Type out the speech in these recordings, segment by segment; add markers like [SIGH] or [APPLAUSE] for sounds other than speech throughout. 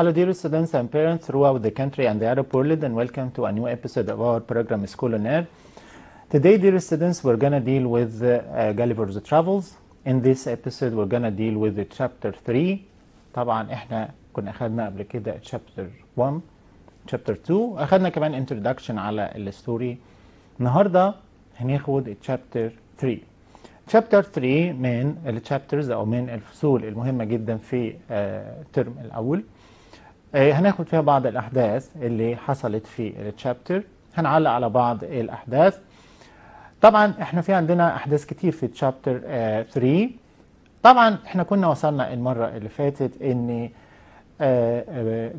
Hello, dear students and parents throughout the country and the Arab world, and welcome to a new episode of our program School on Air. Today, dear students, we're gonna deal with uh, Gulliver's Travels. In this episode, we're gonna deal with the chapter 3. طبعا احنا كنا اخدنا قبل كده chapter 1 chapter 2 اخذنا كمان introduction على الستوري النهارده هناخد chapter 3 chapter 3 من الشابترز او من الفصول المهمه جدا في الترم الاول إيه، هناخد فيها بعض الأحداث اللي حصلت في التشابتر هنعلق على بعض الأحداث طبعا احنا في عندنا أحداث كتير في تشابتر آه، 3 طبعا احنا كنا وصلنا المرة اللي فاتت ان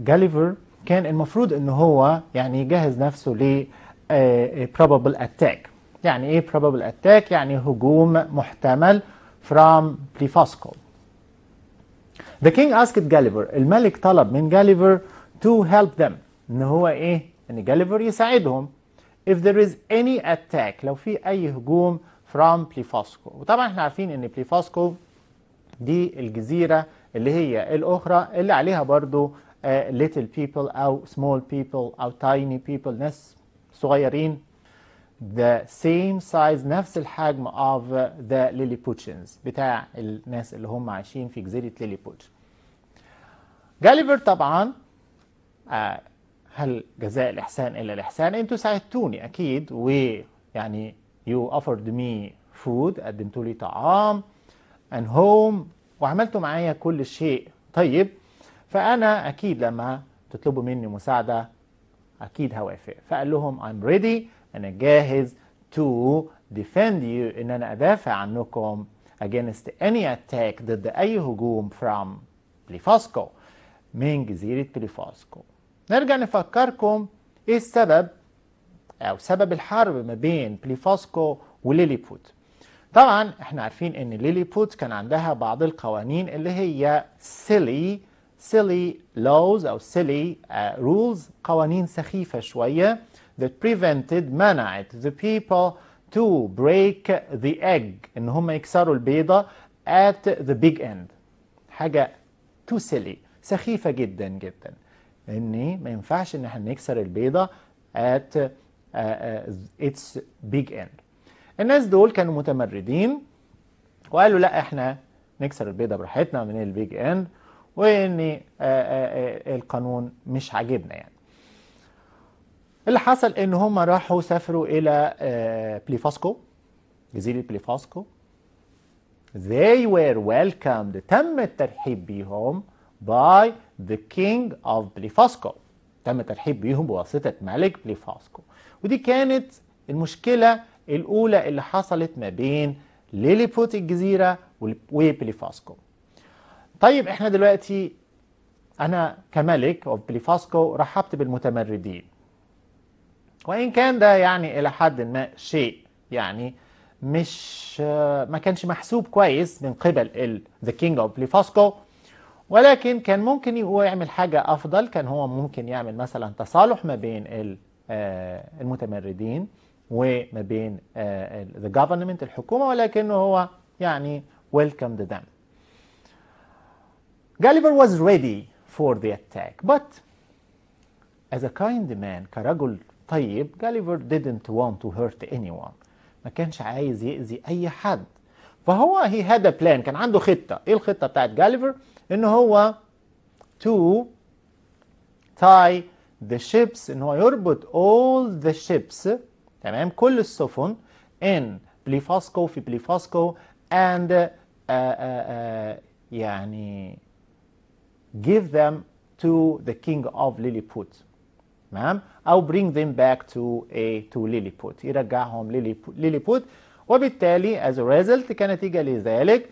جاليفر آه، آه، كان المفروض ان هو يعني يجهز نفسه ل probable attack يعني ايه probable attack يعني هجوم محتمل from بليفاسكو The king asked Gulliver الملك طلب من Gulliver to help them ان هو ايه ان Gulliver يساعدهم if there is any attack لو في اي هجوم from Plifosco وطبعا احنا عارفين ان Plifosco دي الجزيرة اللي هي الاخرى اللي عليها برضو uh, little people او small people او tiny people ناس صغيرين the same size نفس الحجم of the Lilliputians بتاع الناس اللي هم عايشين في جزيرة Lilliput. جاليفر طبعا آه، هل جزاء الإحسان إلا الإحسان أنتوا ساعدتوني أكيد ويعني you offered me food قدمتوا لي طعام and home وعملتوا معايا كل شيء طيب فأنا أكيد لما تطلبوا مني مساعدة أكيد هوافق فقال لهم I'm ready أنا جاهز to defend you إن أنا أدافع عنكم against any attack ضد أي هجوم from بليفاسكو من جزيرة بليفاسكو نرجع نفكركم إيه السبب أو سبب الحرب ما بين بليفاسكو وليليبوت طبعا احنا عارفين ان ليليبوت كان عندها بعض القوانين اللي هي silly silly laws او silly uh, rules قوانين سخيفة شوية that prevented منعت the people to break the egg ان هم يكسروا البيضة at the big end حاجة too silly سخيفة جدا جدا ان ما ينفعش ان احنا نكسر البيضة at uh, uh, its big end الناس دول كانوا متمردين وقالوا لا احنا نكسر البيضة براحتنا من البيج اند وان القانون مش عاجبنا يعني اللي حصل ان هم راحوا سافروا الى آه، بليفاسكو جزيره بليفاسكو they were welcomed تم الترحيب بيهم by the king of بليفاسكو تم الترحيب بيهم بواسطة ملك بليفاسكو ودي كانت المشكلة الأولى اللي حصلت ما بين ليليبوت الجزيرة وبليفاسكو طيب احنا دلوقتي أنا كملك اوف بليفاسكو رحبت بالمتمردين وإن كان ده يعني إلى حد ما شيء يعني مش ما كانش محسوب كويس من قبل ذا كينج اوف ليفاسكو ولكن كان ممكن هو يعمل حاجة أفضل كان هو ممكن يعمل مثلا تصالح ما بين آه، المتمردين وما بين ذا آه، جفرمنت الحكومة ولكنه هو يعني ذا them Gulliver was ready for the attack but as a kind man كرجل طيب جاليفر didn't want to hurt anyone ما كانش عايز يأذي أي حد فهو هي هاد بلان كان عنده خطة إيه الخطة بتاعت جاليفر إن هو to tie the ships إن هو يربط all the ships تمام كل السفن in بليفاسكو في بليفاسكو and uh, uh, uh, يعني give them to the king of Lilliput تمام او bring them back to a to Lilliput يرجعهم ليليبوت وبالتالي as a result كنتيجه لذلك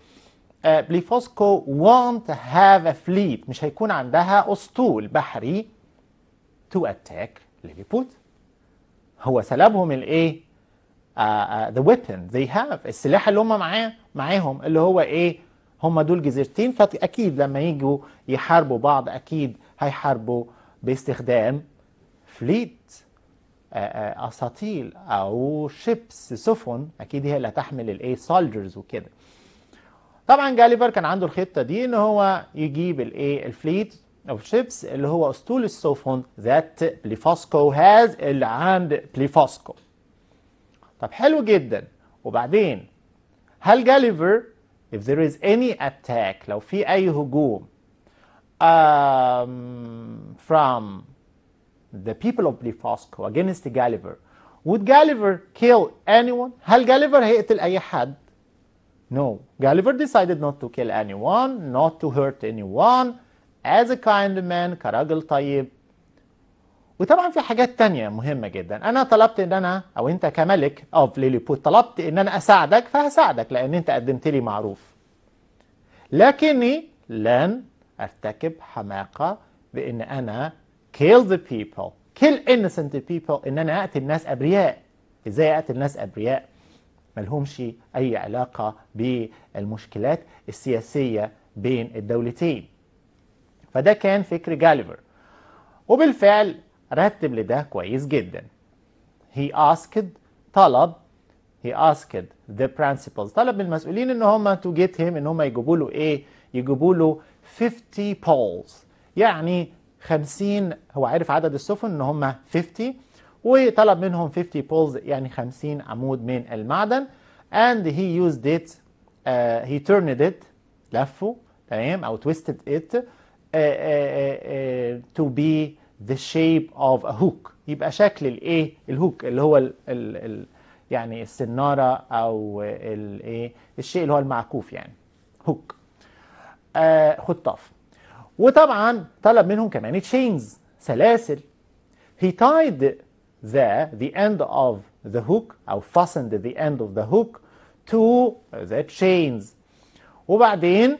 بليفوسكو آه، won't have a fleet مش هيكون عندها اسطول بحري to attack ليليبوت هو سلبهم الايه آه، the weapon they have السلاح اللي هم معاه معاهم اللي هو ايه هم دول جزيرتين فاكيد لما يجوا يحاربوا بعض اكيد هيحاربوا باستخدام فليت آه، آه، اساطيل او شيبس سفن اكيد هي اللي هتحمل الايه سولجرز وكده طبعا جاليفر كان عنده الخطه دي ان هو يجيب الايه الفليت او شيبس اللي هو اسطول السفن ذات بليفاسكو هاز اللي عند بليفاسكو طب حلو جدا وبعدين هل جاليفر if there is any attack لو في اي هجوم um, from the people of Blefusco against Gulliver would Gulliver kill anyone هل Gulliver هيقتل أي حد No, Gulliver decided not to kill anyone, not to hurt anyone, as a kind man, كراجل طيب. وطبعا في حاجات تانية مهمة جدا، أنا طلبت إن أنا أو أنت كملك أوف ليليبوت طلبت إن أنا أساعدك فهساعدك لأن أنت قدمت لي معروف. لكني لن أرتكب حماقة بإن أنا kill the people kill innocent people ان انا اقتل ناس ابرياء ازاي اقتل ناس ابرياء ملهمش اي علاقة بالمشكلات السياسية بين الدولتين فده كان فكر جاليفر وبالفعل رتب لده كويس جدا he asked طلب he asked the principals طلب من المسؤولين ان هم to get him ان هم يجيبوا له ايه يجيبوا له 50 polls يعني 50 هو عارف عدد السفن ان هم 50 وطلب منهم 50 بولز يعني 50 عمود من المعدن and he used it uh, he turned it لفه تمام او twisted it uh, uh, uh, to be the shape of a hook يبقى شكل الايه الهوك اللي هو الـ الـ الـ يعني السناره او الايه الشيء اللي هو المعكوف يعني هوك آه خطاف وطبعا طلب منهم كمان تشينز سلاسل he tied the the end of the hook أو fastened the end of the hook to the chains وبعدين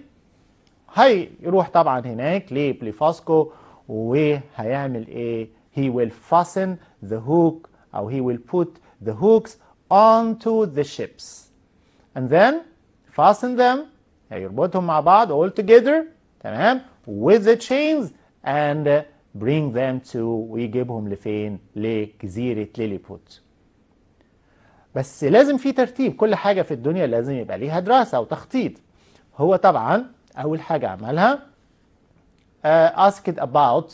هيروح طبعا هناك لبليفاسكو وهيعمل ايه he will fasten the hook أو he will put the hooks onto the ships and then fasten them هيربطهم مع بعض all together تمام with the chains and uh, bring them to ويجيبهم لفين لجزيرة ليليبوت بس لازم في ترتيب كل حاجة في الدنيا لازم يبقى ليها دراسة وتخطيط هو طبعا أول حاجة عملها uh, آه، asked about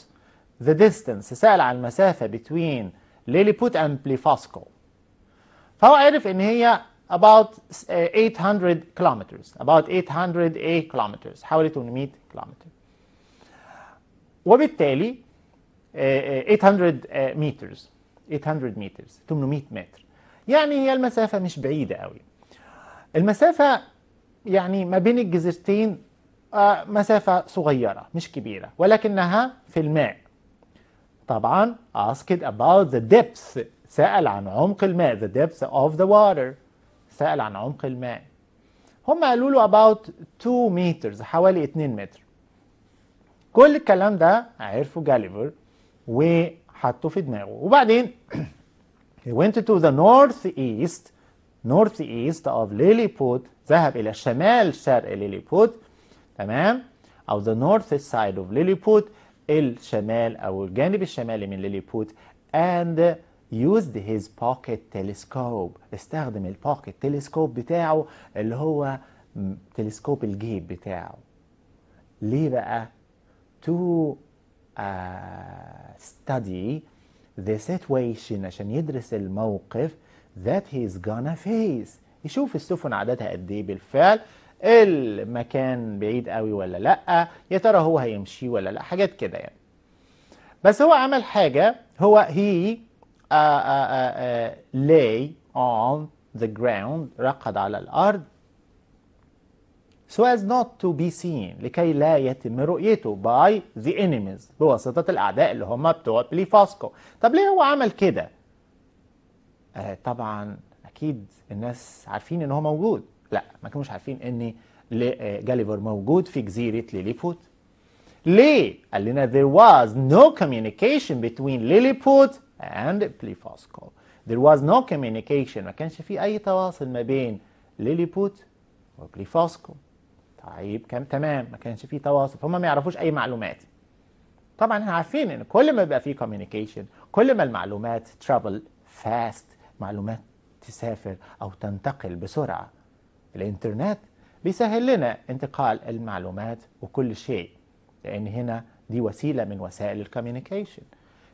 the distance سأل عن المسافة between ليليبوت and بليفاسكو فهو عرف إن هي about 800 آه، kilometers about 800 a kilometers حوالي 800 كيلومتر. وبالتالي 800 مترز 800 مترز 800 متر يعني هي المسافة مش بعيدة قوي المسافة يعني ما بين الجزيرتين آه، مسافة صغيرة مش كبيرة ولكنها في الماء طبعا asked about the depth سأل عن عمق الماء the depth of the water سأل عن عمق الماء هم قالوا له about 2 meters حوالي 2 متر كل الكلام ده عرفه جاليفر وحطه في دماغه وبعدين he went to the northeast northeast of Lilliput ذهب إلى شمال شرق Lilliput تمام أو the north side of Lilliput الشمال أو الجانب الشمالي من Lilliput and used his pocket telescope استخدم البوكيت تلسكوب بتاعه اللي هو تلسكوب الجيب بتاعه ليه بقى to uh, study the situation عشان يدرس الموقف that he is gonna face يشوف السفن عددها قد ايه بالفعل المكان بعيد قوي ولا لا يا ترى هو هيمشي ولا لا حاجات كده يعني بس هو عمل حاجه هو هي uh, uh, uh, uh, lay on the ground رقد على الارض so as not to be seen لكي لا يتم رؤيته by the enemies بواسطة الأعداء اللي هم بتوع بليفاسكو طب ليه هو عمل كده؟ آه طبعا أكيد الناس عارفين إن هو موجود لا ما كانوش عارفين إن آه، جاليفر موجود في جزيرة ليليبوت ليه؟ قال لنا there was no communication between ليليبوت and بليفاسكو there was no communication ما كانش في أي تواصل ما بين ليليبوت وبليفاسكو طيب كان تمام ما كانش فيه تواصل فهم ما يعرفوش اي معلومات طبعا احنا عارفين ان كل ما بيبقى فيه كوميونيكيشن كل ما المعلومات ترافل فاست معلومات تسافر او تنتقل بسرعه الانترنت بيسهل لنا انتقال المعلومات وكل شيء لان هنا دي وسيله من وسائل الكوميونيكيشن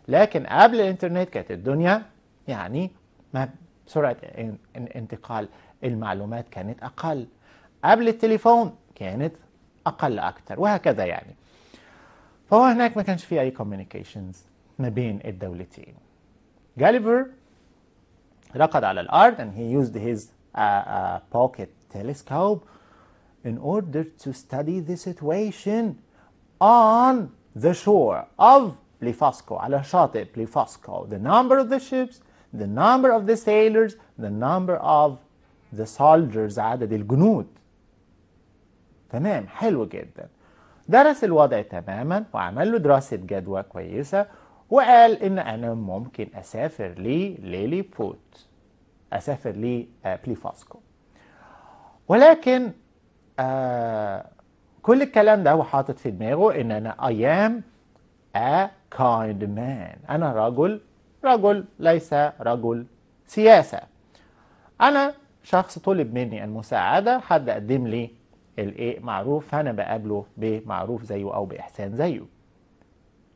لكن قبل الانترنت كانت الدنيا يعني ما سرعه انتقال المعلومات كانت اقل قبل التليفون كانت اقل اكثر وهكذا يعني فهو هناك ما كانش في اي كوميونيكيشنز ما بين الدولتين جاليفر رقد على الارض and he used his uh, uh, pocket telescope in order to study the situation on the shore of Blefusco على شاطئ Blefusco the number of the ships the number of the sailors the number of the soldiers عدد الجنود تمام حلو جدا درس الوضع تماما وعمل له دراسة جدوى كويسة وقال إن أنا ممكن أسافر لليلي بوت أسافر آه، فاسكو ولكن آه كل الكلام ده وحاطط في دماغه إن أنا I am a kind man أنا رجل رجل ليس رجل سياسة أنا شخص طلب مني المساعدة حد قدم لي الايه معروف فانا بقابله بمعروف زيه او باحسان زيه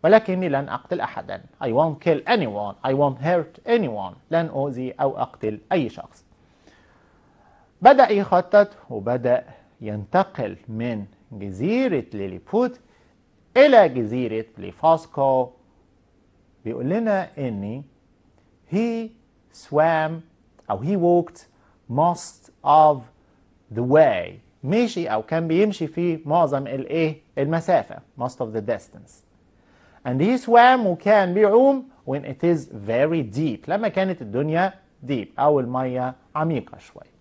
ولكني لن اقتل احدا I won't kill anyone I won't hurt anyone لن اؤذي او اقتل اي شخص بدأ يخطط وبدأ ينتقل من جزيرة ليليبوت إلى جزيرة ليفاسكو بيقول لنا إن he swam أو he walked most of the way مشي أو كان بيمشي في معظم الإيه المسافة most of the distance and he swam وكان بيعوم when it is very deep لما كانت الدنيا deep أو المية عميقة شوية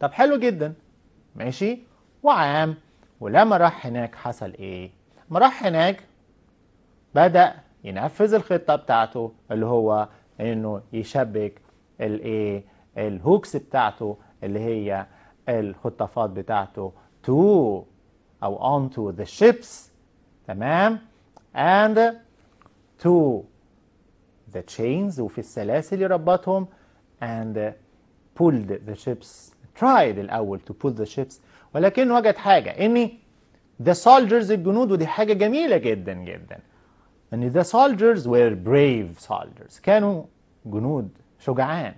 طب حلو جدا ماشي وعام ولما راح هناك حصل إيه ما راح هناك بدأ ينفذ الخطة بتاعته اللي هو إنه يشبك الإيه الهوكس بتاعته اللي هي الخطافات بتاعته to أو onto the ships تمام and to the chains وفي السلاسل يربطهم and pulled the ships tried الأول to pull the ships ولكن وجد حاجة إن the soldiers الجنود ودي حاجة جميلة جدا جدا إن the soldiers were brave soldiers كانوا جنود شجعان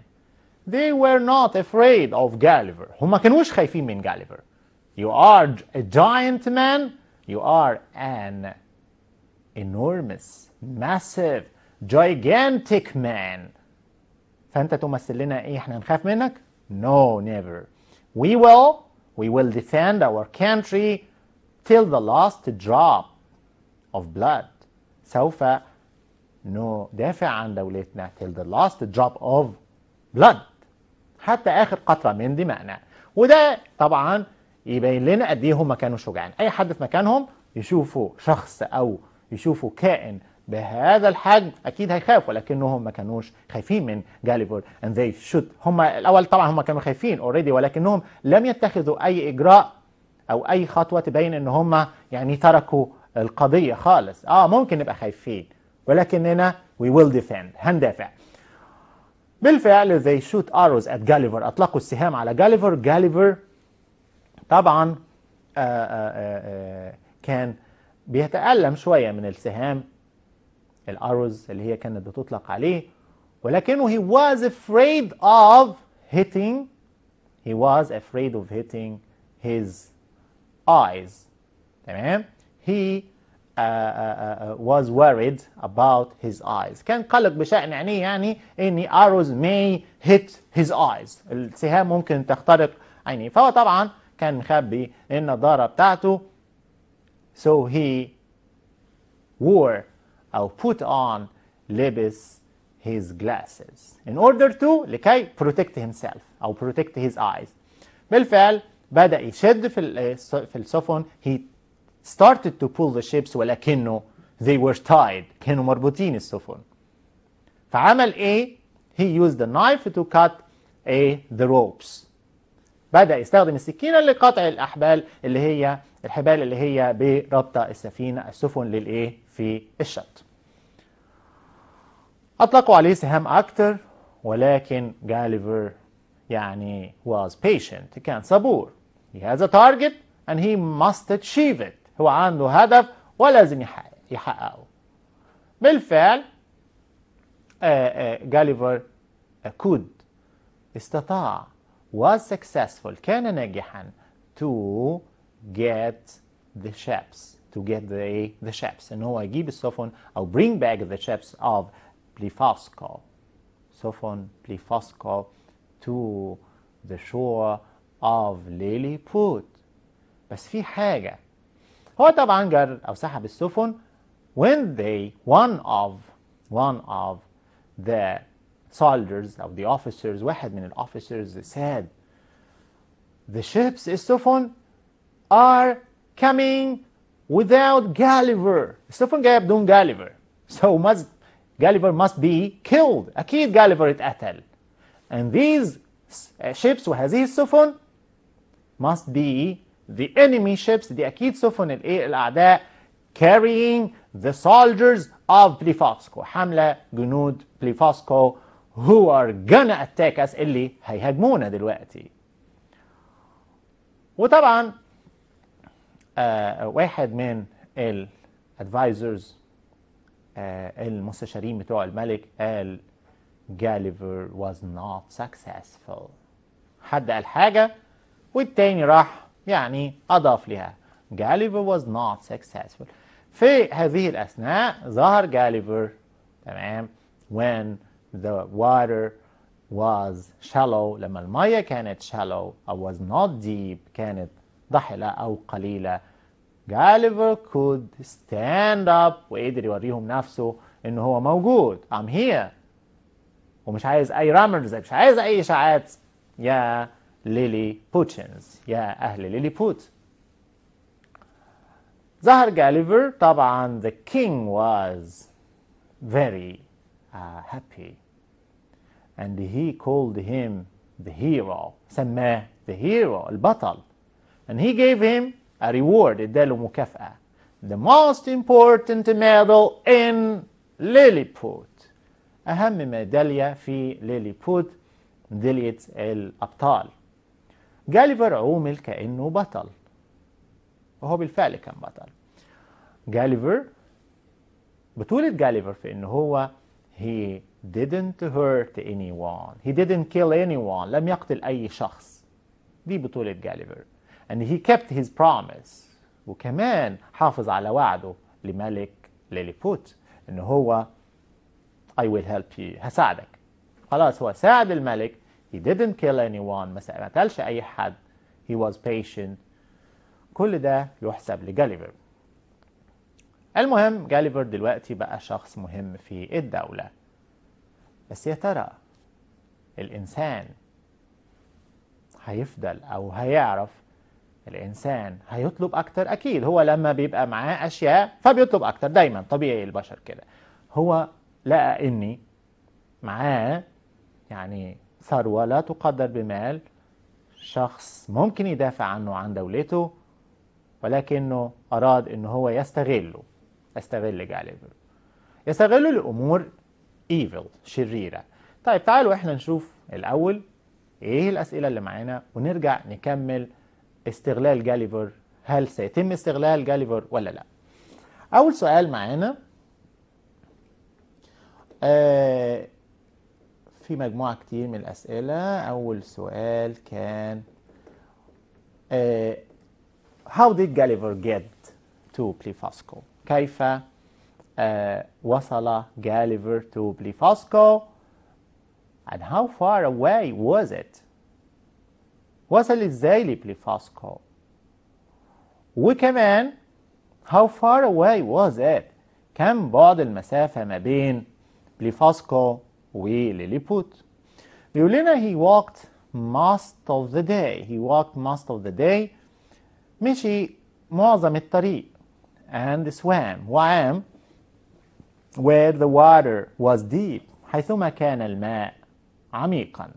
They were not afraid of Gulliver. هما كانوش خايفين من Gulliver. You are a giant man. You are an enormous, massive, gigantic man. فأنت تمثل لنا إيه إحنا نخاف منك؟ No, never. We will, we will defend our country till the last drop of blood. سوف ندافع عن دولتنا till the last drop of blood. حتى آخر قطرة من دمائنا وده طبعا يبين لنا قد ايه هم كانوا شجعان اي حد في مكانهم يشوفوا شخص او يشوفوا كائن بهذا الحجم اكيد هيخاف ولكنهم ما كانوش خايفين من جاليفور اند ذي شوت هم الاول طبعا هم كانوا خايفين اوريدي ولكنهم لم يتخذوا اي اجراء او اي خطوه تبين ان هم يعني تركوا القضيه خالص اه ممكن نبقى خايفين ولكننا وي ويل ديفند هندافع بالفعل they shoot arrows at Gulliver أطلقوا السهام على Gulliver Gulliver طبعا آآ آآ كان بيتألم شوية من السهام الأروز اللي هي كانت بتطلق عليه ولكنه he was afraid of hitting he was afraid of hitting his eyes تمام he Uh, uh, uh, uh, was worried about his eyes كان قلق بشأن عينيه يعني إني arrows may hit his eyes السهام ممكن تخترق عينيه فهو طبعا كان مخبي النضارة بتاعته so he wore or put on لبس his glasses in order to لكي protect himself أو protect his eyes بالفعل بدأ يشد في في السفن he started to pull the ships ولكنه they were tied كانوا مربوطين السفن فعمل ايه he used the knife to cut a the ropes بدأ يستخدم السكينة لقطع الأحبال اللي هي الحبال اللي هي بربط السفينة السفن للإيه في الشط أطلقوا عليه سهام أكتر ولكن جاليفر يعني was patient كان صبور he has a target and he must achieve it هو عنده هدف ولازم يحققه بالفعل جاليفر كود استطاع was successful كان ناجحا to get the ships to get the, the ships ان هو يجيب السفن او bring back the ships of Plifosko سفن Plifosko to the shore of Lilliput بس في حاجه What of anger أو سحب السفن when they one of one of the soldiers of the officers واحد من ال officers said the ships السفن are coming without Gulliver السفن جاية بدون Gulliver so must Gulliver must be killed أكيد Gulliver اتقتل and these ships وهذه السفن must be the enemy ships دي أكيد سفن الإيه الأعداء carrying the soldiers of بليفاسكو حملة جنود بليفاسكو who are gonna attack us اللي هيهاجمونا دلوقتي وطبعا آه واحد من الادفايزرز آه المستشارين بتوع الملك قال جاليفر was not successful حد قال حاجة والتاني راح يعني أضاف لها جاليفر was not successful في هذه الأثناء ظهر جاليفر تمام when the water was shallow لما المية كانت shallow أو was not deep كانت ضحلة أو قليلة جاليفر could stand up وقدر يوريهم نفسه إن هو موجود I'm here ومش عايز أي رامرز مش عايز أي إشاعات يا yeah. ليليبوتشنز yeah, أهل ليليبوت Zahar جاليفر طبعا the king was very uh, happy and he called him the hero سماه the hero al-Batal. and he gave him a reward اداله مكافأة the most important medal in Lilliput أهم ميدالية في ليليبوت ميدالية الأبطال جاليفر عومل كأنه بطل وهو بالفعل كان بطل جاليفر بطولة جاليفر في إنه هو he didn't hurt anyone he didn't kill anyone لم يقتل أي شخص دي بطولة جاليفر and he kept his promise وكمان حافظ على وعده لملك ليليبوت إنه هو I will help you هساعدك خلاص هو ساعد الملك he didn't kill anyone ما قتلش أي حد he was patient كل ده يحسب لجاليفر المهم جاليفر دلوقتي بقى شخص مهم في الدولة بس يا ترى الإنسان هيفضل أو هيعرف الإنسان هيطلب أكتر أكيد هو لما بيبقى معاه أشياء فبيطلب أكتر دايما طبيعي البشر كده هو لقى إني معاه يعني ثروة لا تقدر بمال شخص ممكن يدافع عنه عن دولته ولكنه أراد أنه هو يستغله يستغل جاليفر يستغله لأمور ايفل شريرة طيب تعالوا احنا نشوف الأول ايه الأسئلة اللي معانا ونرجع نكمل استغلال جاليفر هل سيتم استغلال جاليفر ولا لا أول سؤال معانا آه في مجموعة كتير من الأسئلة أول سؤال كان uh, How did Gulliver get to Plifosco? كيف uh, وصل Gulliver to Plifosco? and how far away was it? وصل ازاي لبليفاسكو وكمان how far away was it كم بعد المسافة ما بين بليفاسكو We Lilliput. We'll Violina, he walked most of the day. He walked most of the day. Mishi, معظم الطريق. And swam. Wam, where the water was deep. حيثما كان الماء عميقا.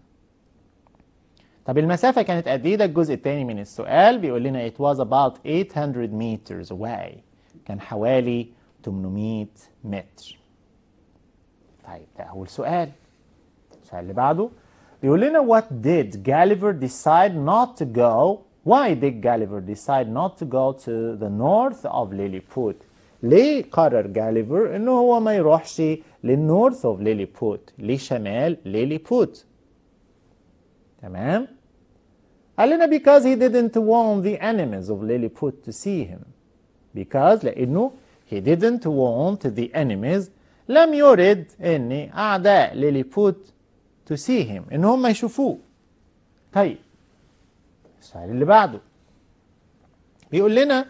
طب المسافة كانت قد ايه ده الجزء الثاني من السؤال بيقول لنا it was about 800 meters away كان حوالي 800 طيب ده أول سؤال السؤال اللي بعده بيقول لنا what did Gulliver decide not to go why did Gulliver decide not to go to the north of Lilliput ليه قرر جاليفر انه هو ما يروحش للنورث of Lilliput, لشمال Lilliput. تمام قال لنا because he didn't want the enemies of Lilliput to see him because لانه he didn't want the enemies لم يرد ان اعداء ليليبوت to see ان هم يشوفوه طيب السؤال اللي بعده بيقول لنا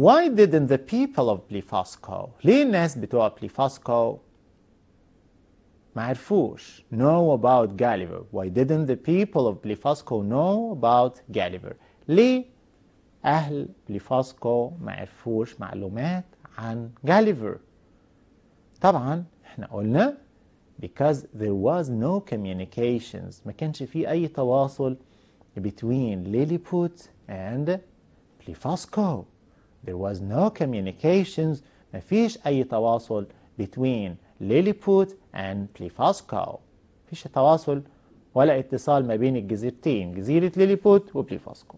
why didn't the people of Blefusco ليه الناس بتوع Blefusco ما عرفوش know about Gulliver why didn't the people of Blefusco know about Gulliver ليه أهل بليفاسكو ما عرفوش معلومات عن Gulliver طبعا احنا قلنا because there was no communications ما كانش في أي تواصل between Lilliput and Plifosco there was no communications ما فيش أي تواصل between Lilliput and Plifosco فيش تواصل ولا اتصال ما بين الجزيرتين جزيرة ليليبوت وبليفاسكو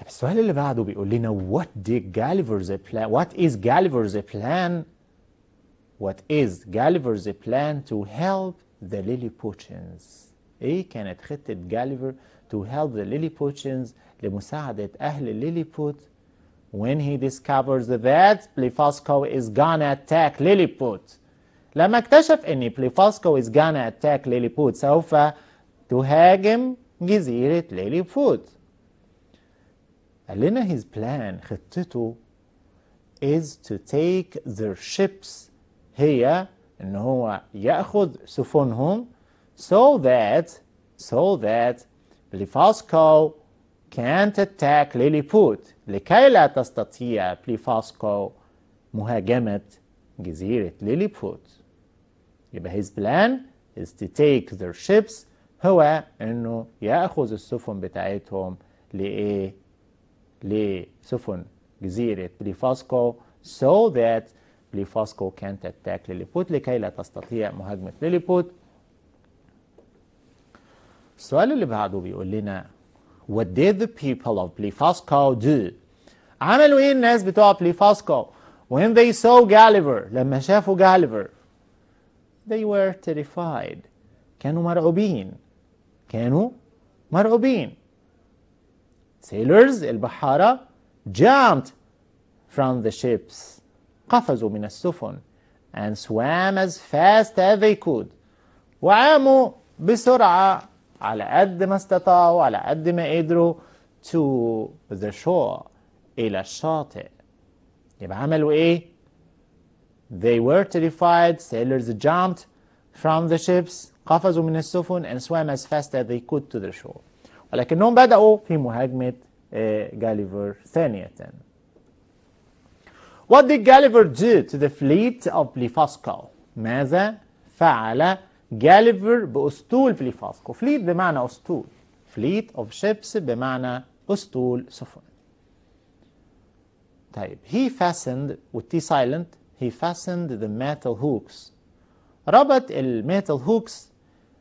طب السؤال اللي بعده بيقول لنا what did Gulliver's plan what is Gulliver's plan what is Gulliver's plan to help the Lilliputians ايه كانت خطة Gulliver to help the Lilliputians لمساعدة أهل Lilliput when he discovers that Blefusco is gonna attack Lilliput لما اكتشف ان بليفاسكو is gonna attack Lilliput سوف تهاجم جزيرة ليليبوت قال لنا his plan خطته is to take their ships هي أن هو يأخذ سفنهم so that so that بليفاسكو can't attack ليليبوت لكي لا تستطيع بليفاسكو مهاجمة جزيرة ليليبوت يبقى his plan is to take their ships هو انه ياخذ السفن بتاعتهم لايه لسفن جزيرة بليفاسكو so that بليفاسكو كانت اتاك لليبوت لكي لا تستطيع مهاجمة لليبوت السؤال اللي بعده بيقول لنا What did the people of Blefusco do? عملوا ايه الناس بتوع بليفاسكو when they saw Gulliver لما شافوا Gulliver, they were terrified كانوا مرعوبين كانوا مرعوبين sailors البحارة jumped from the ships قفزوا من السفن and swam as fast as they could وعاموا بسرعة على قد ما استطاعوا على قد ما قدروا to the shore إلى الشاطئ يبقى عملوا إيه؟ They were terrified sailors jumped from the ships قفزوا من السفن and swam as fast as they could to the shore ولكنهم بدأوا في مهاجمة جاليفر آه، ثانية What did Gulliver do to the fleet of Blefuscu? ماذا فعل Gulliver بأسطول بليفاسكو Fleet بمعنى أسطول Fleet of ships بمعنى أسطول سفن طيب he fastened with T silent he fastened the metal hooks ربط الميتال هوكس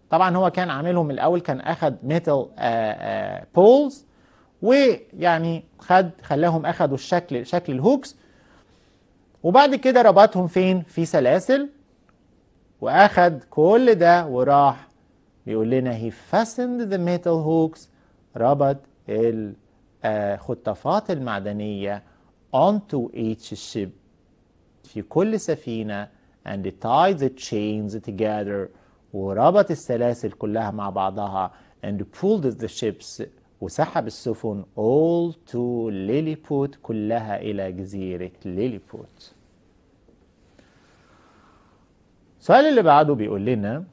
طبعا هو كان عاملهم الأول كان أخد ميتال آه، بولز آه، ويعني خد خلاهم أخدوا الشكل شكل الهوكس وبعد كده ربطهم فين في سلاسل واخد كل ده وراح بيقول لنا he fastened the metal hooks ربط الخطافات آه، المعدنية onto each ship في كل سفينة and tied the chains together وربط السلاسل كلها مع بعضها and pulled the ships وسحب السفن all to ليليبوت كلها إلى جزيرة ليليبوت السؤال اللي بعده بيقول لنا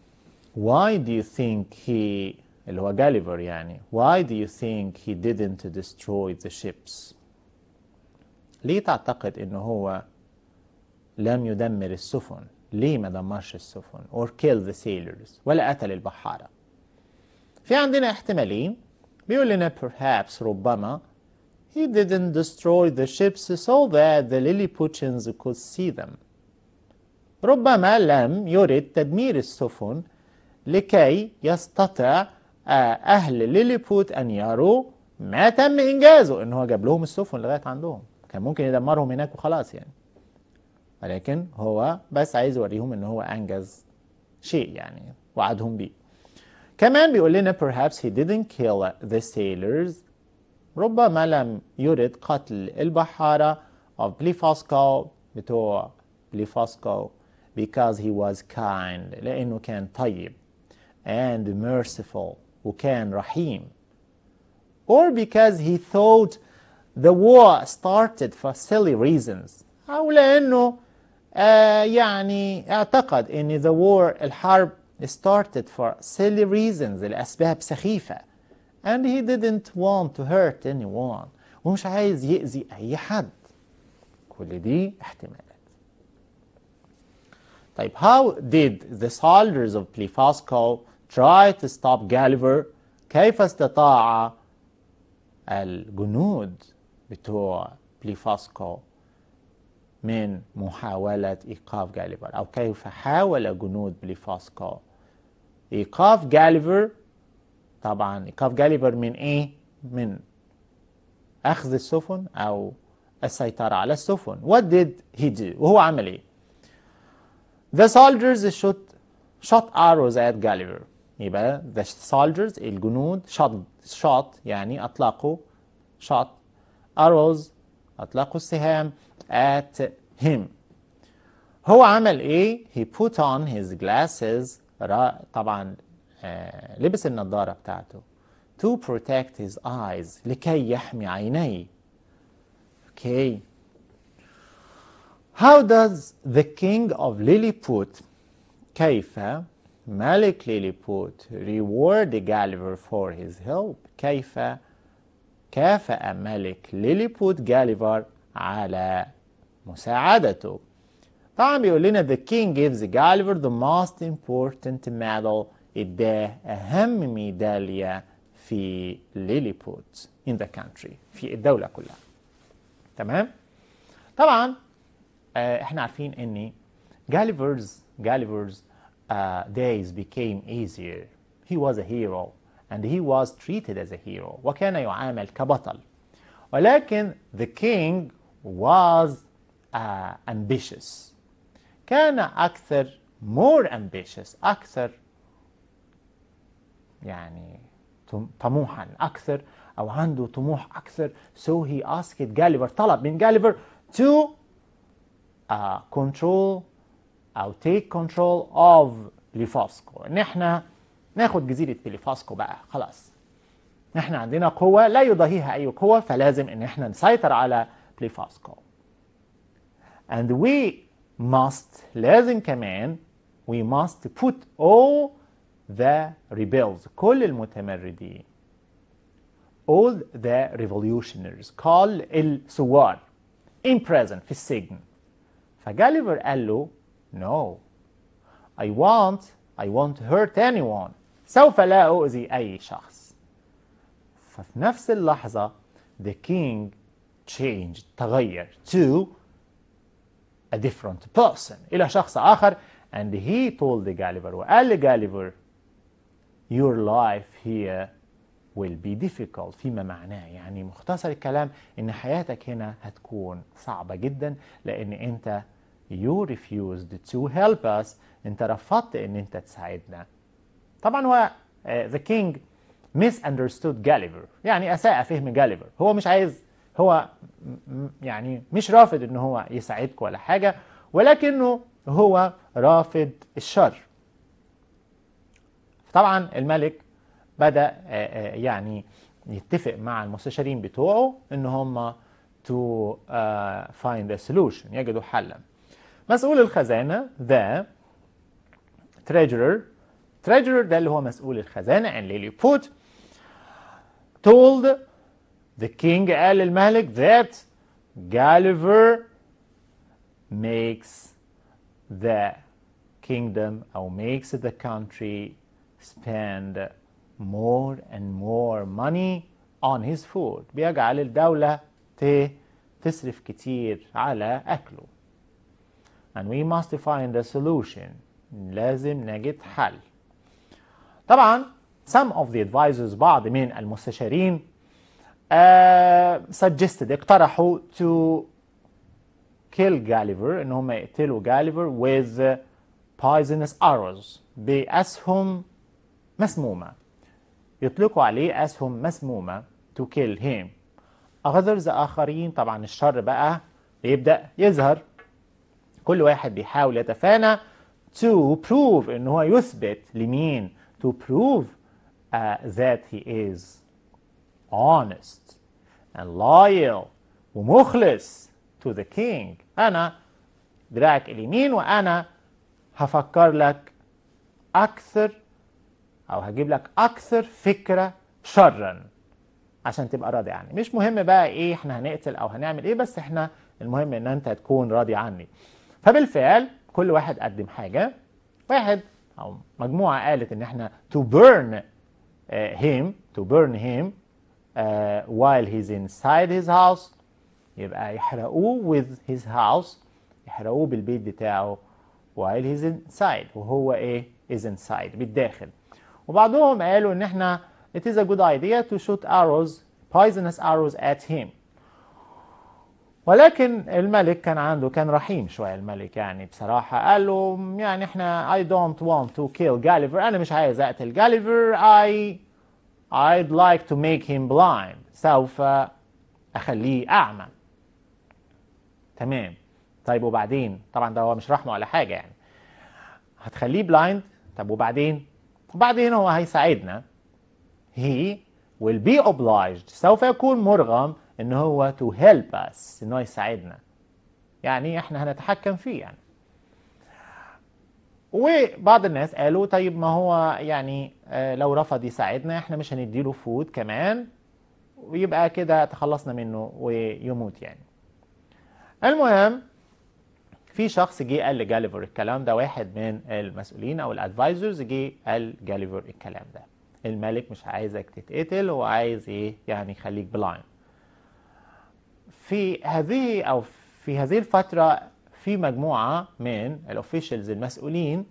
why do you think he اللي هو جاليفر يعني why do you think he didn't destroy the ships ليه تعتقد ان هو لم يدمر السفن ليه ما دمرش السفن or kill the sailors ولا قتل البحارة في عندنا احتمالين بيقول لنا perhaps ربما he didn't destroy the ships so that the Lilliputians could see them. ربما لم يرد تدمير السفن لكي يستطع آه, أهل ليليبوت أن يروا ما تم إنجازه إن هو جاب لهم السفن لغاية عندهم كان ممكن يدمرهم هناك وخلاص يعني ولكن هو بس عايز يوريهم إن هو أنجز شيء يعني وعدهم بيه كمان بيقول لنا perhaps he didn't kill the sailors ربما لم يرد قتل البحارة of Blefusco بتوع Blefusco because he was kind لأنه كان طيب and merciful وكان رحيم or because he thought the war started for silly reasons أو لأنه آه يعني اعتقد أن the war الحرب started for silly reasons لأسباب سخيفة and he didn't want to hurt anyone ومش عايز يأذي أي حد كل دي احتمالات طيب how did the soldiers of Plefasco try to stop Gulliver كيف استطاع الجنود بتوع بليفاسكو من محاولة إيقاف جاليفر أو كيف حاول جنود بليفاسكو ايقاف جاليفر طبعا ايقاف جاليفر من ايه من اخذ السفن او السيطرة على السفن what did he do وهو عمل ايه the soldiers shot shot arrows at Gulliver يبقى the soldiers الجنود shot shot يعني اطلقوا shot arrows اطلقوا السهام at him هو عمل ايه he put on his glasses طبعا لبس النظارة بتاعته to protect his eyes لكي يحمي عينيه okay how does the king of Lilliput كيف ملك Lilliput reward Gulliver for his help كيف كافأ ملك Lilliput Gulliver على مساعدته طبعا the king gives Gulliver the most important medal the أهم ميدالية في ليليبوت in the country في الدولة كلها تمام طبعا احنا عارفين ان Gulliver's Gulliver's uh, days became easier he was a hero and he was treated as a hero وكان يعامل كبطل ولكن the king was uh, ambitious كان أكثر more ambitious أكثر يعني طموحا أكثر أو عنده طموح أكثر so he asked Gulliver طلب من Gulliver to uh, control أو take control of ليفاسكو إن إحنا ناخد جزيرة بليفاسكو بقى خلاص نحن عندنا قوة لا يضاهيها أي قوة فلازم إن إحنا نسيطر على بليفاسكو and we must لازم كمان we must put all the rebels كل المتمردين all the revolutionaries كل الثوار in prison في السجن فجاليفر قال له no I want I won't hurt anyone سوف لا أؤذي أي شخص ففي نفس اللحظة the king changed تغير to a different person إلى شخص آخر and he told Gulliver وقال لجاليفر your life here will be difficult فيما معناه يعني مختصر الكلام ان حياتك هنا هتكون صعبة جدا لان انت you refused to help us انت رفضت ان انت تساعدنا طبعا هو آه، the king misunderstood Gulliver يعني اساء فهم Gulliver هو مش عايز هو يعني مش رافض ان هو يساعدك ولا حاجه ولكنه هو رافض الشر طبعا الملك بدا آه، آه، يعني يتفق مع المستشارين بتوعه ان هم to آه، find a solution يجدوا حلا مسؤول الخزانه ذا treasurer treasurer ده اللي هو مسؤول الخزانه and بوت told the king Al malik that Gulliver makes the kingdom or makes the country spend more and more money on his food بيجعل الدولة تصرف كتير على أكله and we must find a solution لازم نجد حل طبعا some of the advisors بعض من المستشارين سجستد آه، اقترحوا تو كيل جاليفر ان هم يقتلوا جاليفر with poisonous arrows بأسهم مسمومة يطلقوا عليه أسهم مسمومة to kill him others آخرين طبعا الشر بقى بيبدأ يظهر كل واحد بيحاول يتفانى to prove ان هو يثبت لمين to prove uh, that he is honest and loyal ومخلص to the king أنا دراعك اليمين وأنا هفكر لك أكثر أو هجيب لك أكثر فكرة شرا عشان تبقى راضي عني مش مهم بقى إيه إحنا هنقتل أو هنعمل إيه بس إحنا المهم إن أنت تكون راضي عني فبالفعل كل واحد قدم حاجة واحد أو مجموعة قالت إن إحنا to burn آه، him to burn him uh, while he's inside his house يبقى يحرقوه with his house يحرقوه بالبيت بتاعه while he's inside وهو ايه is inside بالداخل وبعضهم قالوا ان احنا it is a good idea to shoot arrows poisonous arrows at him ولكن الملك كان عنده كان رحيم شوية الملك يعني بصراحة قال له يعني احنا I don't want to kill Gulliver أنا مش عايز أقتل Gulliver I I'd like to make him blind سوف أخليه أعمى تمام طيب وبعدين طبعا ده هو مش رحمه ولا حاجة يعني هتخليه بلايند طب وبعدين وبعدين هو هيساعدنا he will be obliged سوف يكون مرغم ان هو to help us ان هو يساعدنا يعني احنا هنتحكم فيه يعني وبعض الناس قالوا طيب ما هو يعني آه، لو رفض يساعدنا احنا مش هنديله فود كمان ويبقى كده تخلصنا منه ويموت يعني المهم في شخص جه قال لجاليفر الكلام ده واحد من المسؤولين او الادفايزرز جه قال جاليفر الكلام ده الملك مش عايزك تتقتل هو عايز ايه يعني يخليك بلاين في هذه او في هذه الفتره في مجموعة من الأوفيشالز المسؤولين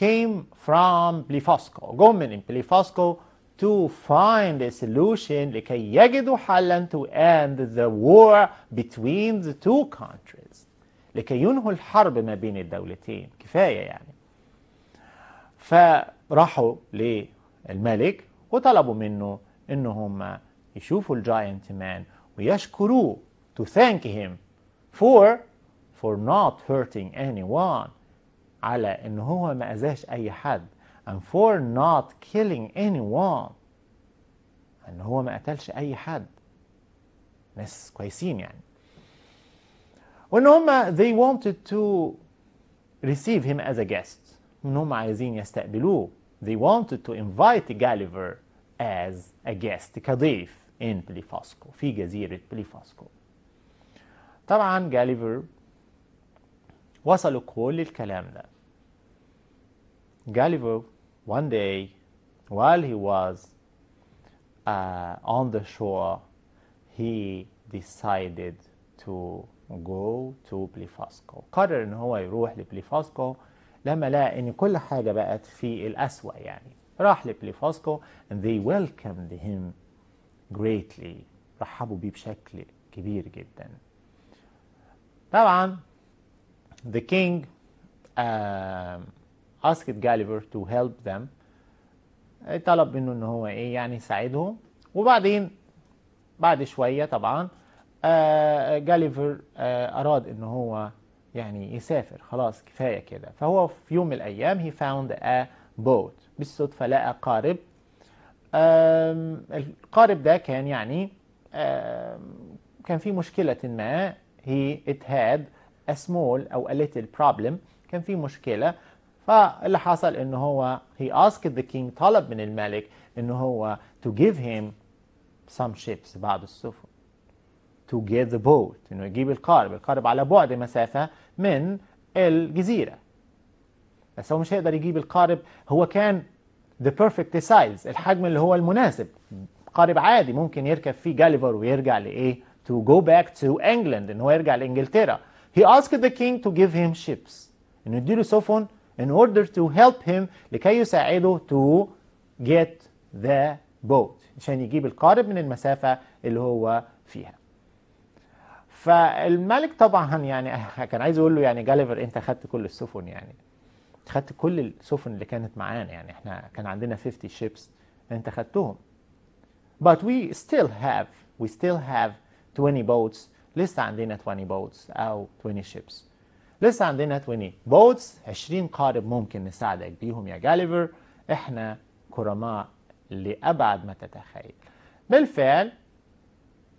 came from بليفاسكو جم من بليفاسكو to find a solution لكي يجدوا حلا to end the war between the two countries لكي ينهوا الحرب ما بين الدولتين كفاية يعني فراحوا للملك وطلبوا منه انهم يشوفوا الجاينت مان ويشكروه to thank him for for not hurting anyone على ان هو ما اذاش اي حد and for not killing anyone ان هو ما قتلش اي حد ناس كويسين يعني وان هم they wanted to receive him as a guest ان هم عايزين يستقبلوه they wanted to invite Gulliver as a guest كضيف in بليفاسكو في جزيرة بليفاسكو طبعا جاليفر وصلوا كل الكلام ده Gulliver one day while he was uh, on the shore he decided to go to بليفاسكو قرر ان هو يروح لبليفاسكو لما لقى ان كل حاجه بقت في الاسوء يعني راح لبليفاسكو and they welcomed him greatly رحبوا بيه بشكل كبير جدا طبعا the king uh, asked Gulliver to help them طلب منه ان هو ايه يعني يساعدهم وبعدين بعد شوية طبعا جاليفر آه، آه، اراد ان هو يعني يسافر خلاص كفاية كده فهو في يوم من الايام he found a boat بالصدفة لقى قارب القارب ده كان يعني كان في مشكلة ما he it had a small أو a little problem كان في مشكلة فاللي حصل إنه هو he asked the king طلب من الملك إنه هو to give him some ships بعض السفن to get the boat إنه يجيب القارب القارب على بعد مسافة من الجزيرة بس هو مش هيقدر يجيب القارب هو كان the perfect size الحجم اللي هو المناسب قارب عادي ممكن يركب فيه جاليفر ويرجع لايه to go back to England ان هو يرجع لانجلترا He asked the king to give him ships انه يديله سفن in order to help him لكي يساعده to get the boat عشان يجيب القارب من المسافة اللي هو فيها فالملك طبعا يعني [LAUGHS] كان عايز يقول له يعني جاليفر انت خدت كل السفن يعني خدت كل السفن اللي كانت معانا يعني احنا كان عندنا 50 ships انت خدتهم but we still have we still have 20 boats لسه عندنا 20 بوتس او 20 شيبس لسه عندنا 20 بوتس 20 قارب ممكن نساعدك بيهم يا جاليفر احنا كرماء لابعد ما تتخيل بالفعل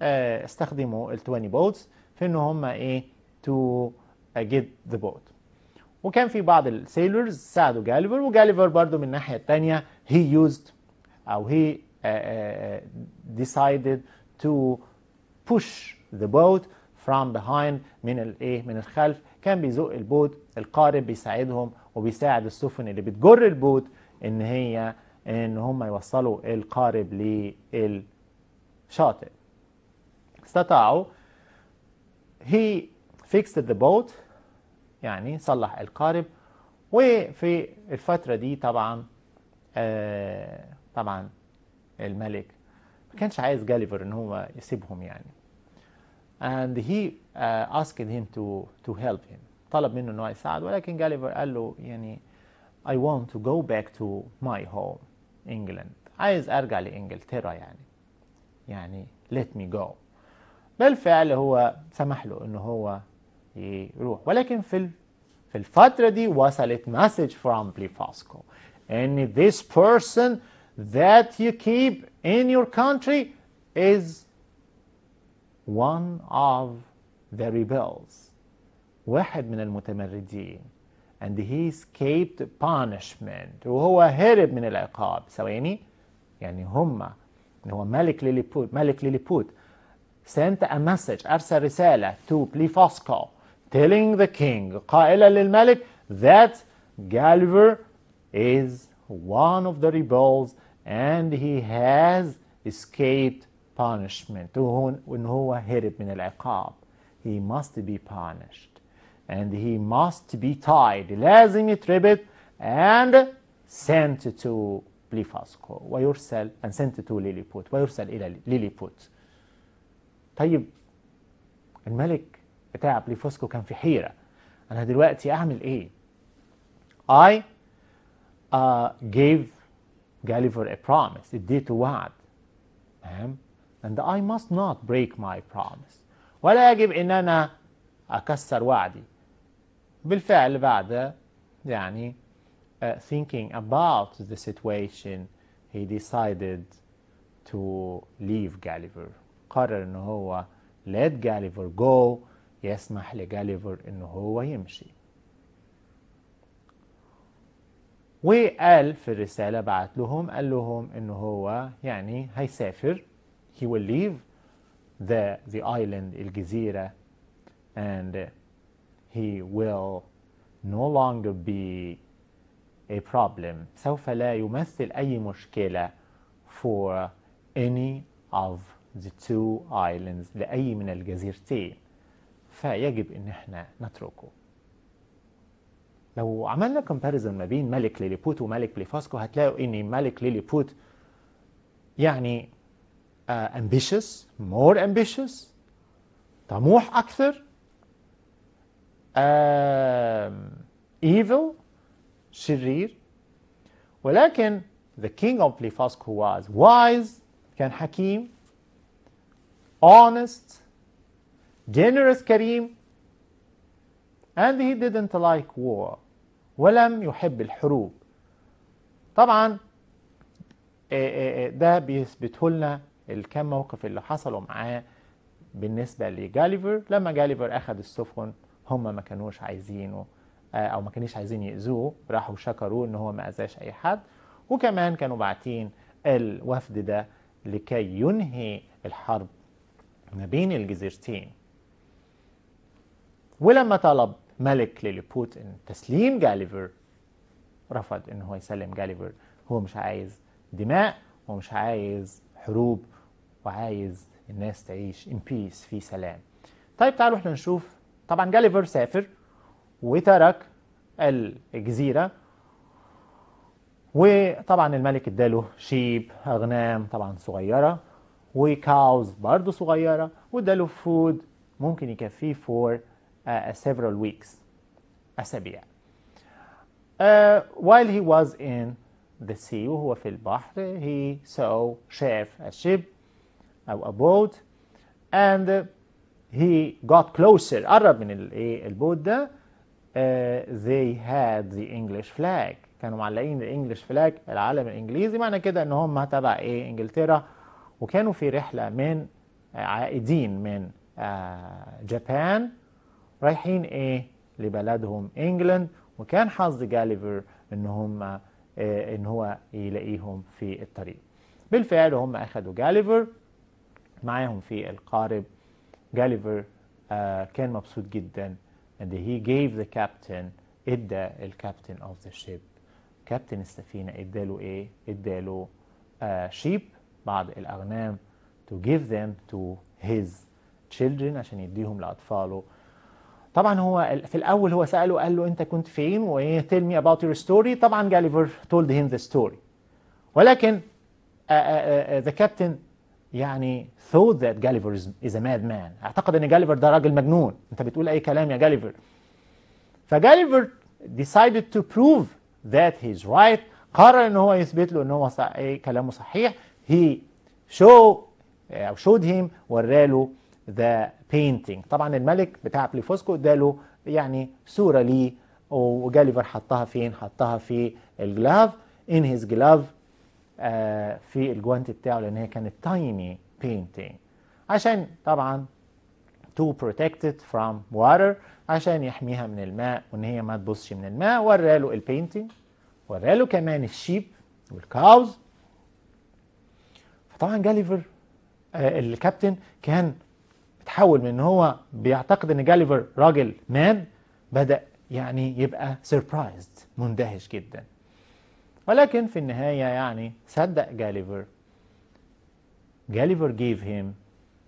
آه، استخدموا ال 20 بوتس في ان هم ايه تو جيت ذا بوت وكان في بعض السيلرز ساعدوا جاليفر وجاليفر برضو من الناحيه الثانيه هي يوزد او هي آه، آه، decided to push the boat from behind من الايه من الخلف كان بيزق البوت القارب بيساعدهم وبيساعد السفن اللي بتجر البوت ان هي ان هم يوصلوا القارب للشاطئ استطاعوا he fixed the boat يعني صلح القارب وفي الفترة دي طبعا آه طبعا الملك ما كانش عايز جاليفر ان هو يسيبهم يعني and he uh, asked him to to help him طلب منه انه يساعده ولكن غاليفر قال له يعني I want to go back to my home England عايز ارجع لانجلترا يعني يعني let me go بالفعل هو سمح له انه هو يروح ولكن في في الفترة دي وصلت مسج from Blefusco ان this person that you keep in your country is one of the rebels واحد من المتمردين and he escaped punishment وهو هرب من العقاب ثواني يعني هم هو ملك ليليبوت ملك ليليبوت sent a message أرسل رسالة to Plifosco telling the king قائلا للملك that Gulliver is one of the rebels and he has escaped punishment. He must be punished. And he must be tied. Lazim tribute and sent to Blifasco. Why And sent to Lilliput. ويرسل إلى Lilliput. طيب الملك بتاع بليفوسكو كان في حيرة أنا دلوقتي أعمل إيه؟ I uh, gave Gulliver a promise اديته وعد تمام and I must not break my promise ولا يجب أن أنا أكسر وعدي بالفعل بعد يعني uh, thinking about the situation he decided to leave Gulliver قرر ان هو let Gulliver go يسمح لجاليفر ان هو يمشي وقال في الرسالة بعت لهم قال لهم ان هو يعني هيسافر he will leave the, the island El Gezira and he will no longer be a problem سوف لا يمثل أي مشكلة for any of the two islands لأي من الجزيرتين فيجب إن احنا نتركه لو عملنا comparison ما بين ملك ليليبوت وملك بليفاسكو هتلاقوا إن ملك ليليبوت يعني uh, ambitious more ambitious طموح أكثر uh, evil شرير ولكن the king of Lifask who was wise كان حكيم honest generous كريم and he didn't like war ولم يحب الحروب طبعا ده بيثبته لنا الكام موقف اللي حصلوا معاه بالنسبة لجاليفر لما جاليفر أخذ السفن هما ما كانوش عايزينه آه، أو ما كانوش عايزين يأذوه راحوا شكروه إن هو ما أذاش أي حد وكمان كانوا باعتين الوفد ده لكي ينهي الحرب ما بين الجزيرتين ولما طلب ملك ليليبوت ان تسليم جاليفر رفض ان هو يسلم جاليفر هو مش عايز دماء ومش عايز حروب وعايز الناس تعيش ان بيس في سلام طيب تعالوا احنا نشوف طبعا جاليفر سافر وترك الجزيره وطبعا الملك اداله شيب اغنام طبعا صغيره وكاوز برضه صغيره واداله فود ممكن يكفيه فور سيفرال ويكس اسابيع uh, while he was in the sea وهو في البحر he saw شاف a ship أو abode and uh, he got closer قرب من الايه البوت ده uh, they had the English flag كانوا معلقين الانجليش فلاج العالم الانجليزي معنى كده ان هم تبع ايه انجلترا وكانوا في رحله من آه، عائدين من جابان آه، رايحين ايه لبلدهم انجلند وكان حظ جاليفر ان هم آه، ان هو يلاقيهم في الطريق بالفعل هم اخذوا جاليفر معاهم في القارب جاليفر آه، كان مبسوط جدا and he gave the captain ادى الكابتن of the ship كابتن السفينة اداله ايه؟ اداله شيب آه، بعض الاغنام to give them to his children عشان يديهم لاطفاله طبعا هو في الاول هو ساله قال له انت كنت فين وايه tell me about your story طبعا جاليفر told him the story ولكن آه، the captain يعني thought that Gulliver is a madman اعتقد ان جاليفر ده راجل مجنون انت بتقول اي كلام يا جاليفر فجاليفر decided to prove that he's right قرر ان هو يثبت له ان هو صح... اي كلامه صحيح he show او uh, showed him وراله the painting طبعا الملك بتاع بليفوسكو اداله يعني صوره ليه وجاليفر حطها فين حطها في الجلاف in his glove آه، في الجوانت بتاعه لان هي كانت تايني painting عشان طبعا تو بروتكت فروم واتر عشان يحميها من الماء وان هي ما تبصش من الماء وراله البينتنج وراله كمان الشيب والكاوز فطبعا جاليفر آه، الكابتن كان اتحول من ان هو بيعتقد ان جاليفر راجل ماد بدا يعني يبقى سربرايزد مندهش جدا ولكن في النهاية يعني صدق جاليفر جاليفر gave him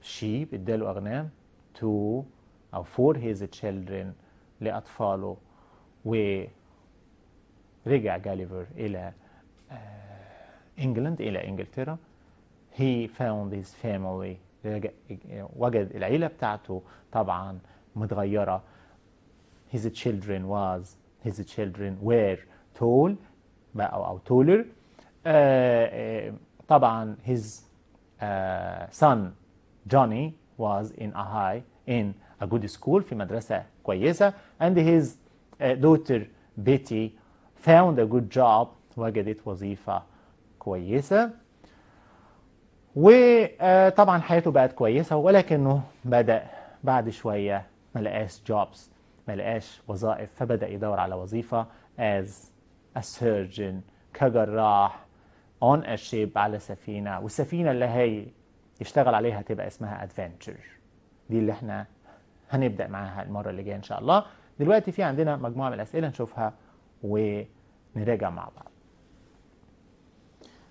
sheep اداله أغنام to أو for his children لأطفاله ورجع جاليفر إلى آه، إنجلند إلى إنجلترا he found his family وجد العيلة بتاعته طبعا متغيرة his children was his children were tall بقى او او تولر آه، آه، طبعا his آه، son Johnny was in a high in a good school في مدرسة كويسة and his daughter Betty found a good job وجدت وظيفة كويسة وطبعا حياته بقت كويسة ولكنه بدأ بعد شوية ملقاش جوبز ملقاش وظائف فبدأ يدور على وظيفة as a surgeon كجراح on a ship على سفينة والسفينة اللي هي يشتغل عليها تبقى اسمها adventure دي اللي احنا هنبدأ معاها المرة اللي جاية إن شاء الله دلوقتي في عندنا مجموعة من الأسئلة نشوفها ونراجع مع بعض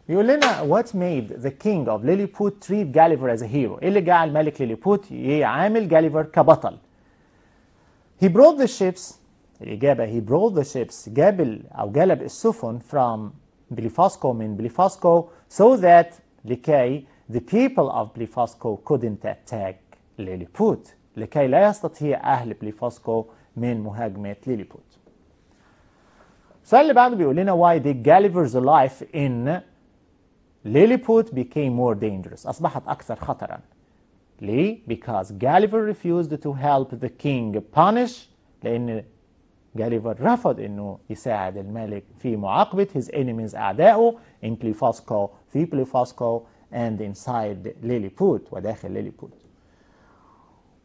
بيقول لنا what made the king of Lilliput treat Gulliver as a hero ايه اللي جعل ملك ليليبوت يعامل جاليفر كبطل he brought the ships الإجابة he brought the ships جابل أو جلب السفن from بليفاسكو من بليفاسكو so that لكي the people of بليفاسكو couldn't attack ليليبوت لكي لا يستطيع أهل بليفاسكو من مهاجمة ليليبوت السؤال اللي بعده بيقول لنا why did Gulliver's life in Lilliput became more dangerous أصبحت أكثر خطرا ليه؟ because Gulliver refused to help the king punish لأن جاليفر رفض انه يساعد الملك في معاقبه his enemies اعدائه in Plefasco في Plefasco and inside Lilliput وداخل ليليبوت.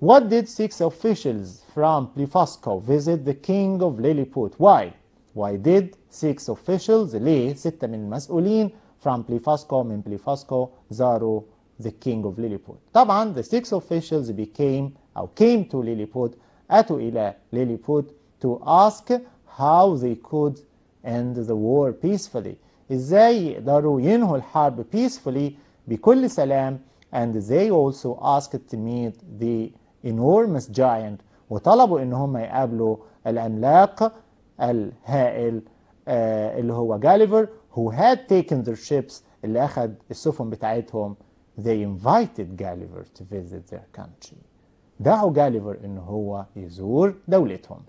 What did six officials from Plefasco visit the king of Lilliput? Why? Why did six officials ليه ستة من المسؤولين from Plefasco من Plefasco زاروا the king of Lilliput؟ طبعا the six officials became أو came to Lilliput أتوا إلى ليليبوت to ask how they could end the war peacefully ازاي يقدروا ينهوا الحرب peacefully بكل سلام and they also asked to meet the enormous giant وطلبوا ان هم يقابلوا العملاق الهائل آه اللي هو جاليفر who had taken their ships اللي أخد السفن بتاعتهم they invited Gulliver to visit their country دعوا جاليفر ان هو يزور دولتهم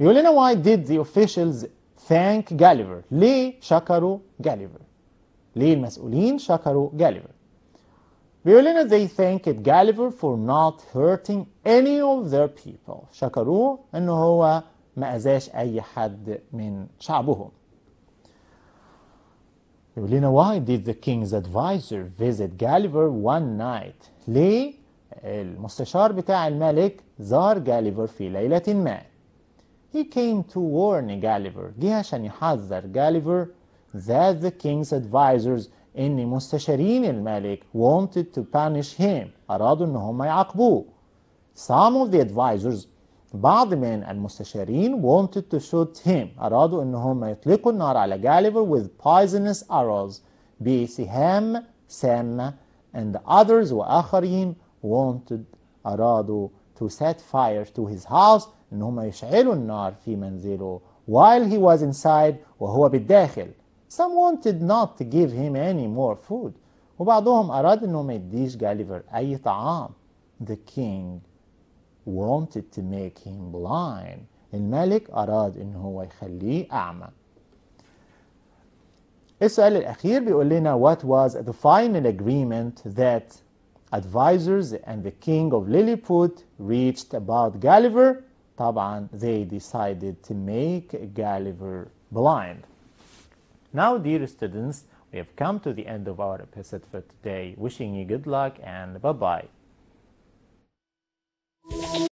يقول why did the officials thank Gulliver ليه شكروا Gulliver ليه المسؤولين شكروا Gulliver بيقول لنا they thanked Gulliver for not hurting any of their people شكروه ان هو ما اذاش اي حد من شعبهم يقول لنا why did the king's advisor visit Gulliver one night ليه المستشار بتاع الملك زار جاليفر في ليلة ما he came to warn Gulliver جه عشان يحذر Gulliver that the king's advisors ان مستشارين الملك wanted to punish him أرادوا ان هم يعاقبوه Some of the advisors بعض من المستشارين wanted to shoot him أرادوا إن هم يطلقوا النار على with poisonous arrows بسهام سامة and others وآخرين wanted أرادوا to set fire to his house ان هم يشعلوا النار في منزله while he was inside وهو بالداخل some wanted not to give him any more food وبعضهم أراد أنه ما يديش جاليفر أي طعام the king wanted to make him blind الملك أراد أنه هو يخليه أعمى السؤال الأخير بيقول لنا what was the final agreement that advisors and the king of Lilliput reached about Gulliver طبعا they decided to make Gulliver blind. Now dear students, we have come to the end of our episode for today. Wishing you good luck and bye-bye.